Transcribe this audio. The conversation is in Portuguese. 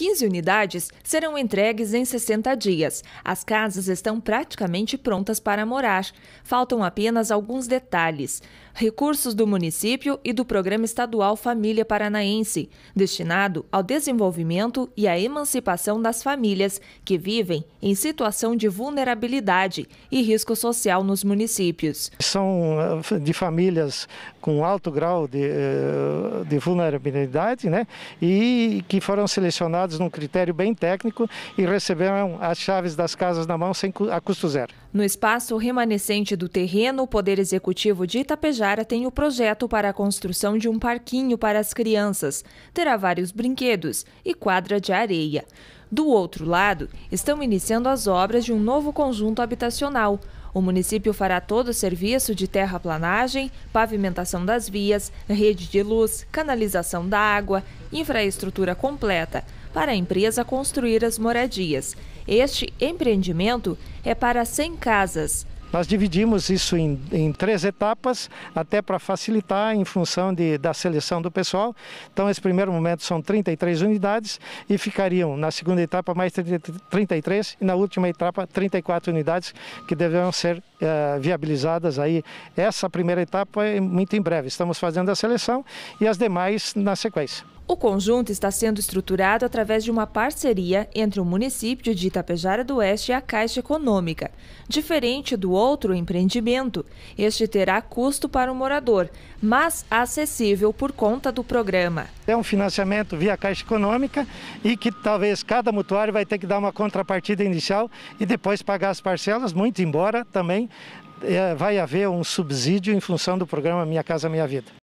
15 unidades serão entregues em 60 dias. As casas estão praticamente prontas para morar. Faltam apenas alguns detalhes. Recursos do município e do Programa Estadual Família Paranaense, destinado ao desenvolvimento e à emancipação das famílias que vivem em situação de vulnerabilidade e risco social nos municípios. São eh, de famílias com alto grau de, eh, de vulnerabilidade né? e que foram selecionadas baseados num critério bem técnico e receberam as chaves das casas na mão sem, a custo zero. No espaço remanescente do terreno, o Poder Executivo de Itapejara tem o projeto para a construção de um parquinho para as crianças. Terá vários brinquedos e quadra de areia. Do outro lado, estão iniciando as obras de um novo conjunto habitacional. O município fará todo o serviço de terraplanagem, pavimentação das vias, rede de luz, canalização da água, infraestrutura completa, para a empresa construir as moradias. Este empreendimento é para 100 casas. Nós dividimos isso em, em três etapas, até para facilitar em função de, da seleção do pessoal. Então, esse primeiro momento são 33 unidades e ficariam na segunda etapa mais 33 e na última etapa 34 unidades que deverão ser eh, viabilizadas aí. Essa primeira etapa é muito em breve. Estamos fazendo a seleção e as demais na sequência. O conjunto está sendo estruturado através de uma parceria entre o município de Itapejara do Oeste e a Caixa Econômica. Diferente do outro empreendimento, este terá custo para o morador, mas acessível por conta do programa. É um financiamento via Caixa Econômica e que talvez cada mutuário vai ter que dar uma contrapartida inicial e depois pagar as parcelas, muito embora também eh, vai haver um subsídio em função do programa Minha Casa Minha Vida.